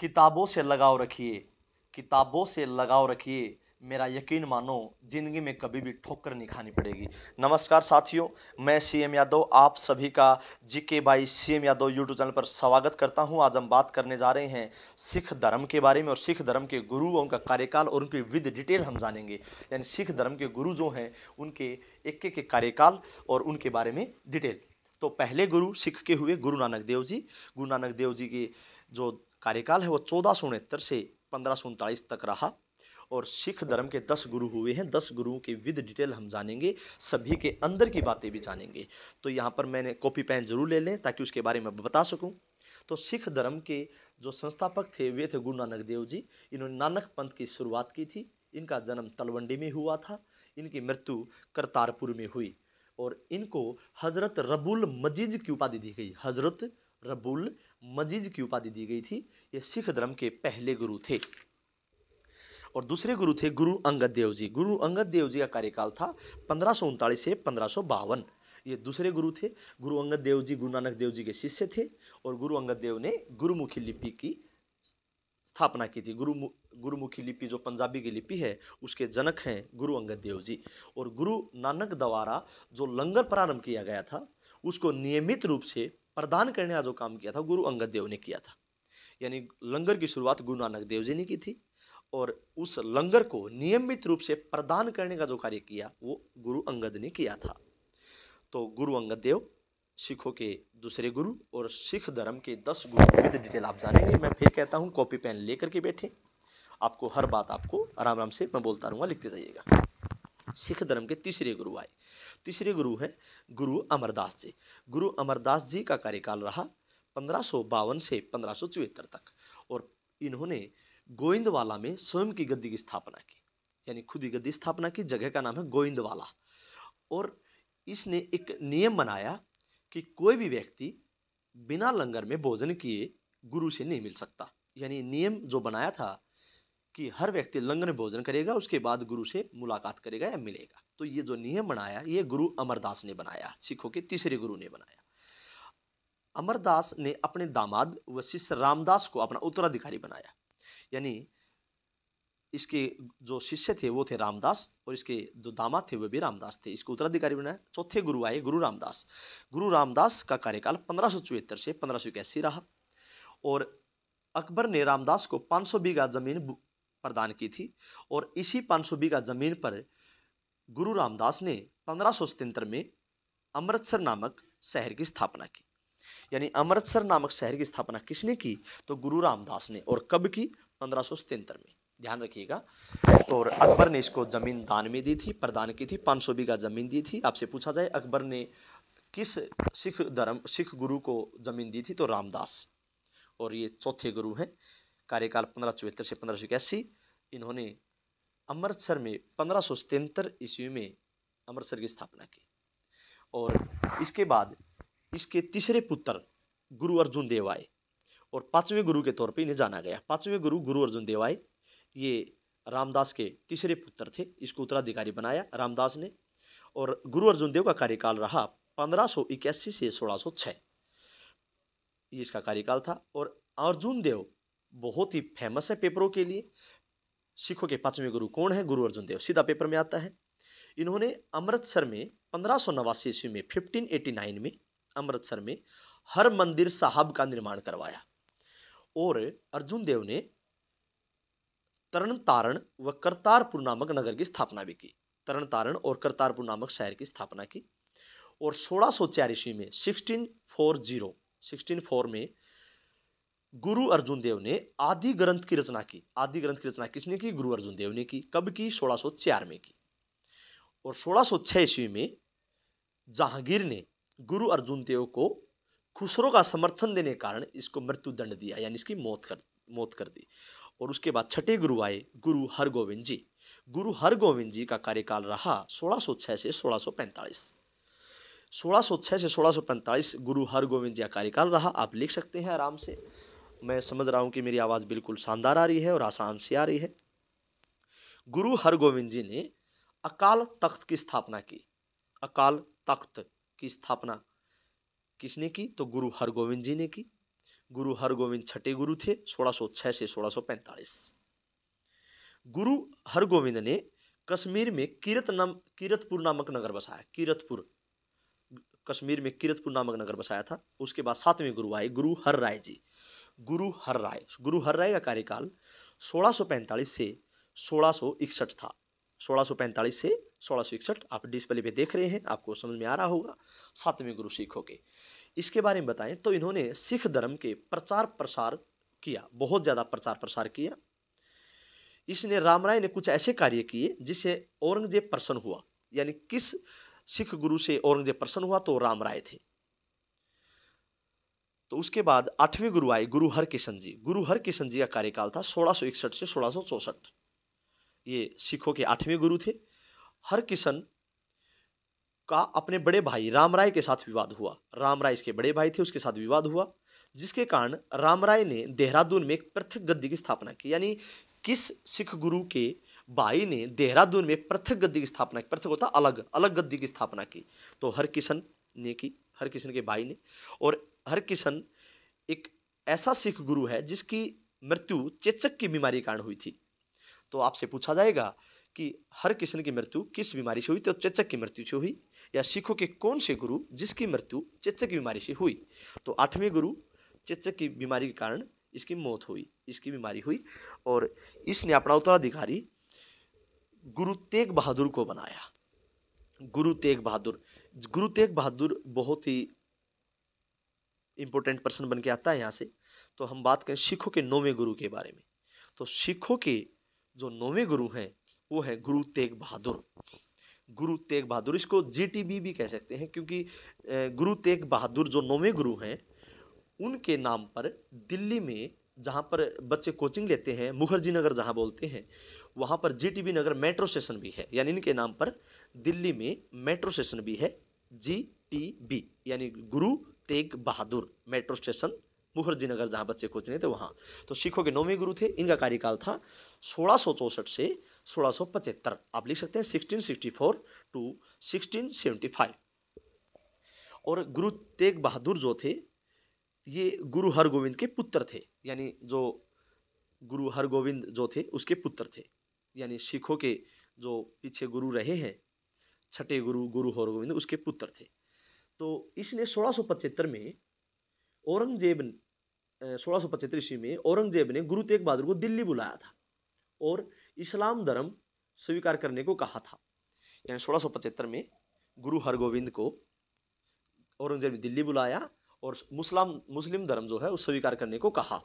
किताबों से लगाव रखिए किताबों से लगाव रखिए मेरा यकीन मानो जिंदगी में कभी भी ठोकर नहीं खानी पड़ेगी नमस्कार साथियों मैं सीएम यादव आप सभी का G K by C Yadav YouTube channel पर स्वागत करता हूं आज हम बात करने जा रहे हैं सिख धर्म के बारे में और सिख धर्म के गुरु उनका कार्यकाल और उनकी विद डिटेल हम जानेंगे यानी सिख धर्म के गुरु जो हैं उनके एक के कार्यकाल और उनके बारे में डिटेल तो पहले गुरु सिख के हुए गुरु नानक देव जी गुरु नानक देव जी के जो कार्यकाल है वो चौदह सौ उनहत्तर से पंद्रह सौ उनतालीस तक रहा और सिख धर्म के दस गुरु हुए हैं दस गुरुओं की विद डिटेल हम जानेंगे सभी के अंदर की बातें भी जानेंगे तो यहाँ पर मैंने कॉपी पेन जरूर ले लें ताकि उसके बारे में बता सकूँ तो सिख धर्म के जो संस्थापक थे वे थे गुरु नानक देव जी इन्होंने नानक पंथ की शुरुआत की थी इनका जन्म तलवंडी में हुआ था इनकी मृत्यु करतारपुर में हुई और इनको हज़रत रबुल मजीद की उपाधि दी गई हज़रत रबुल मजीज की उपाधि दी गई थी ये सिख धर्म के पहले गुरु थे और दूसरे गुरु थे गुरु अंगद देव जी गुरु अंगद देव जी का कार्यकाल था पंद्रह से पंद्रह ये दूसरे गुरु थे गुरु अंगद देव जी गुरु नानक देव जी के शिष्य थे और गुरु अंगद देव ने गुरुमुखी लिपि की स्थापना की थी गुरु गुरुमुखी लिपि जो पंजाबी की लिपि है उसके जनक हैं गुरु अंगद देव जी और गुरु नानक द्वारा जो लंगर प्रारंभ किया गया था उसको नियमित रूप से प्रदान करने का जो काम किया था गुरु अंगद देव ने किया था यानी लंगर की शुरुआत गुरु नानक देव जी ने की थी और उस लंगर को नियमित रूप से प्रदान करने का जो कार्य किया वो गुरु अंगद ने किया था तो गुरु अंगद देव सिखों के दूसरे गुरु और सिख धर्म के दस गुरु विद डिटेल आप जानेंगे मैं फिर कहता हूँ कॉपी पेन लेकर के बैठे आपको हर बात आपको आराम आराम से मैं बोलता रहूँगा लिखते जाइएगा सिख धर्म के तीसरे गुरु आए तीसरे गुरु हैं गुरु अमरदास जी गुरु अमरदास जी का कार्यकाल रहा पंद्रह से पंद्रह तक और इन्होंने गोविंदवाला में स्वयं की गद्दी की स्थापना की यानी खुद ही गद्दी स्थापना की जगह का नाम है गोविंदवाला और इसने एक नियम बनाया कि कोई भी व्यक्ति बिना लंगर में भोजन किए गुरु से नहीं मिल सकता यानी नियम जो बनाया था कि हर व्यक्ति लंगन भोजन करेगा उसके बाद गुरु से मुलाकात करेगा या मिलेगा तो ये जो नियम बनाया ये गुरु अमरदास ने बनाया सिखों के तीसरे गुरु ने बनाया अमरदास ने अपने दामाद व शिष्य रामदास को अपना उत्तराधिकारी बनाया यानी इसके जो शिष्य थे वो थे रामदास और इसके जो दामाद थे वो भी रामदास थे इसको उत्तराधिकारी बनाया चौथे गुरु आए गुरु रामदास गुरु रामदास का कार्यकाल पंद्रह से पंद्रह रहा और अकबर ने रामदास को 500 बीघा जमीन प्रदान की थी और इसी पाँच सौ बीघा ज़मीन पर गुरु रामदास ने पंद्रह में अमृतसर नामक शहर की स्थापना की यानी अमृतसर नामक शहर की स्थापना किसने की तो गुरु रामदास ने और कब की पंद्रह में ध्यान रखिएगा तो और अकबर ने इसको ज़मीन दान में दी थी प्रदान की थी पाँच सौ बीघा ज़मीन दी थी आपसे पूछा जाए अकबर ने किस सिख धर्म सिख गुरु को ज़मीन दी थी तो रामदास और ये चौथे गुरु हैं कार्यकाल पंद्रह चौहत्तर से पंद्रह सौ इक्यासी इन्होंने अमृतसर में पंद्रह सौ सतहत्तर ईस्वी में अमृतसर की स्थापना की और इसके बाद इसके तीसरे पुत्र गुरु अर्जुन देव आए और पाँचवें गुरु के तौर पे इन्हें जाना गया पाँचवें गुरु गुरु अर्जुन देव आए ये रामदास के तीसरे पुत्र थे इसको उत्तराधिकारी बनाया रामदास ने और गुरु अर्जुन देव का कार्यकाल रहा पंद्रह सौ इक्यासी से सोलह सौ छः ये इसका कार्यकाल था और अर्जुन देव बहुत ही फेमस है पेपरों के लिए सिखों के पाँचवें गुरु कौन है गुरु अर्जुन देव सीधा पेपर में आता है इन्होंने अमृतसर में पंद्रह सौ नवासी ईस्वी में फिफ्टीन एटी नाइन में अमृतसर में हर मंदिर साहब का निर्माण करवाया और अर्जुन देव ने तरण तारण व करतारपुर नामक नगर की स्थापना भी की तरण तारण और करतारपुर नामक शहर की स्थापना की और सोलह सौ चार ईस्वी में sixteen four zero sixteen four में गुरु अर्जुन देव ने आदि ग्रंथ की रचना की आदि ग्रंथ की रचना किसने की गुरु अर्जुन देव ने की कब की सोलह में की और सोलह ईस्वी में जहांगीर ने गुरु अर्जुन देव को खुसरो का समर्थन देने के कारण इसको मृत्युदंड दिया यानी इसकी मौत कर मौत कर दी और उसके बाद छठे गुरु आए गुरु हरगोविंद जी गुरु हरगोविंद जी का कार्यकाल रहा 1606 से 1645 1606 से 1645 गुरु हरगोविंद जी का कार्यकाल रहा आप लिख सकते हैं आराम से मैं समझ रहा हूँ कि मेरी आवाज़ बिल्कुल शानदार आ रही है और आसान सी आ रही है गुरु हरगोविंद जी ने अकाल तख्त की स्थापना की अकाल तख्त की स्थापना किसने की तो गुरु हरगोविंद जी ने की गुरु हरगोविंद छठे गुरु थे 1606 से 1645 गुरु हरगोविंद ने कश्मीर में कीरत नाम कीरतपुर नामक नगर बसाया कीरतपुर कश्मीर में कीरतपुर नामक नगर बसाया था उसके बाद सातवें गुरु आए गुरु हर राय जी गुरु हर राय गुरु हर राय का कार्यकाल 1645 से 1661 था 1645 से 1661 आप डिस्प्ले पे देख रहे हैं आपको समझ में आ रहा होगा सातवें गुरु सिख के इसके बारे में बताएं तो इन्होंने सिख धर्म के प्रचार प्रसार किया बहुत ज़्यादा प्रचार प्रसार किया इसने राम राय ने कुछ ऐसे कार्य किए जिससे औरंगजेब प्रसन्न हुआ यानी किस सिख गुरु से औरंगजेब प्रसन्न हुआ तो राम राय थे तो उसके बाद आठवें गुरु आए गुरु हर किशन जी गुरु हर किशन जी का कार्यकाल था सोलह से सोलह ये सिखों के आठवें गुरु थे हर किशन का अपने बड़े भाई राम राय के साथ विवाद हुआ राम राय इसके बड़े भाई थे उसके साथ विवाद हुआ जिसके कारण राम राय ने देहरादून में एक पृथक गद्दी की स्थापना की यानी किस सिख गुरु के भाई ने देहरादून में पृथक गद्दी की स्थापना की पृथक होता अलग अलग गद्दी की स्थापना की तो हर किशन ने की हर किशन के भाई ने और हर किशन एक ऐसा सिख गुरु है जिसकी मृत्यु चेचक की बीमारी के कारण हुई थी तो आपसे पूछा जाएगा कि हर किशन की मृत्यु किस बीमारी से हुई तो चेचक की मृत्यु से हुई या सिखों के कौन से गुरु जिसकी मृत्यु चेचक की बीमारी से हुई तो आठवें गुरु चेचक की बीमारी के कारण इसकी मौत हुई इसकी बीमारी हुई और इसने अपना उत्तराधिकारी गुरु तेग बहादुर को बनाया गुरु तेग बहादुर गुरु तेग बहादुर बहुत ही इम्पोर्टेंट पर्सन बन के आता है यहाँ से तो हम बात करें सिखों के नौवें गुरु के बारे में तो सिखों के जो नौवें गुरु हैं वो हैं गुरु तेग बहादुर गुरु तेग बहादुर इसको जी भी कह सकते हैं क्योंकि गुरु तेग बहादुर जो नौवें गुरु हैं उनके नाम पर दिल्ली में जहाँ पर बच्चे कोचिंग लेते हैं मुखर्जी नगर जहाँ बोलते हैं वहाँ पर जीटीबी नगर मेट्रो स्टेशन भी है यानी इनके नाम पर दिल्ली में मेट्रो स्टेशन भी है जी टी बी यानी गुरु तेग बहादुर मेट्रो स्टेशन मुखर्जी नगर जहाँ बच्चे कोचने थे वहाँ तो सिखों के नौवें गुरु थे इनका कार्यकाल था सोलह सौ चौसठ से सोलह सौ पचहत्तर आप लिख सकते हैं सिक्सटीन टू सिक्सटीन और गुरु तेग बहादुर जो थे ये गुरु हरगोविंद के पुत्र थे यानी जो गुरु हरगोविंद जो थे उसके पुत्र थे यानी सिखों के जो पीछे गुरु रहे हैं छठे गुरु गुरु हरगोविंद उसके पुत्र थे तो इसलिए सोलह में औरंगजेब सोलह ईस्वी में औरंगजेब ने गुरु तेग बहादुर को दिल्ली बुलाया था और इस्लाम धर्म स्वीकार करने को कहा था यानी सोलह में गुरु हरगोविंद को औरंगजेब ने दिल्ली बुलाया और मुस्लिम मुस्लिम धर्म जो है उस स्वीकार करने को कहा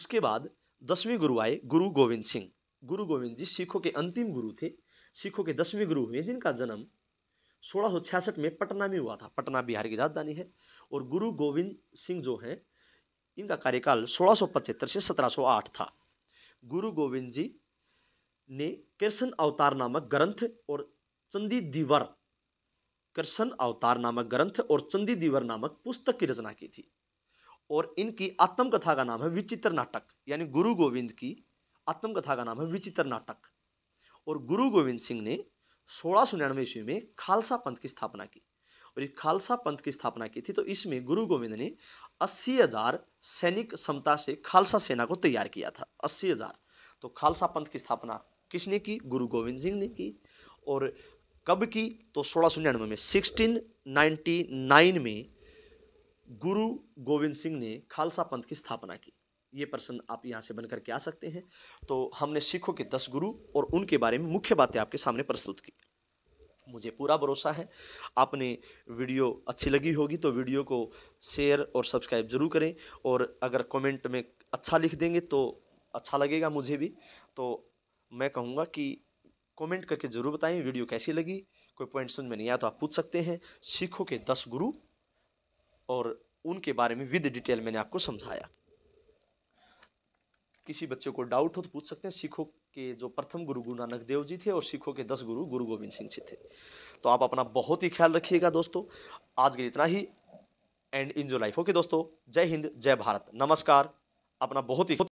उसके बाद दसवें गुरु आए गुरु गोविंद सिंह गुरु गोविंद जी सिखों के अंतिम गुरु थे सिखों के दसवें गुरु हुए जिनका जन्म सोलह में पटना में हुआ था पटना बिहार की राजधानी है और गुरु गोविंद सिंह जो हैं इनका कार्यकाल 1675 से 1708 था गुरु गोविंद जी ने कृष्ण अवतार नामक ग्रंथ और चंदी दीवर कृष्ण अवतार नामक ग्रंथ और चंदी दीवर नामक पुस्तक की रचना की थी और इनकी आत्मकथा का नाम है विचित्र नाटक यानी गुरु गोविंद की आत्मकथा का नाम है विचित्र नाटक और गुरु गोविंद सिंह ने सोलह सौ निन्यानवे ईस्वी में खालसा पंथ की स्थापना की और ये खालसा पंथ की स्थापना की थी तो इसमें गुरु गोविंद ने अस्सी हजार सैनिक क्षमता से खालसा सेना को तैयार किया था अस्सी हजार तो खालसा पंथ की स्थापना किसने की गुरु गोविंद सिंह ने की और कब की तो सोलह सौ निन्यानवे में सिक्सटीन नाइन्टी नाइन में गुरु गोविंद सिंह ने खालसा पंथ की स्थापना की ये पर्सन आप यहाँ से बन के आ सकते हैं तो हमने सिखों के दस गुरु और उनके बारे में मुख्य बातें आपके सामने प्रस्तुत की मुझे पूरा भरोसा है आपने वीडियो अच्छी लगी होगी तो वीडियो को शेयर और सब्सक्राइब ज़रूर करें और अगर कमेंट में अच्छा लिख देंगे तो अच्छा लगेगा मुझे भी तो मैं कहूँगा कि कमेंट करके ज़रूर बताएं वीडियो कैसी लगी कोई पॉइंट समझ में नहीं आया तो आप पूछ सकते हैं सीखो के दस गुरु और उनके बारे में विद डिटेल मैंने आपको समझाया किसी बच्चे को डाउट हो तो पूछ सकते हैं सिखों के जो प्रथम गुरु गुरु नानक देव जी थे और सिखों के दस गुरु गुरु गोविंद सिंह जी थे तो आप अपना बहुत ही ख्याल रखिएगा दोस्तों आज के लिए इतना ही एंड इन जो लाइफ ओके दोस्तों जय हिंद जय भारत नमस्कार अपना बहुत ही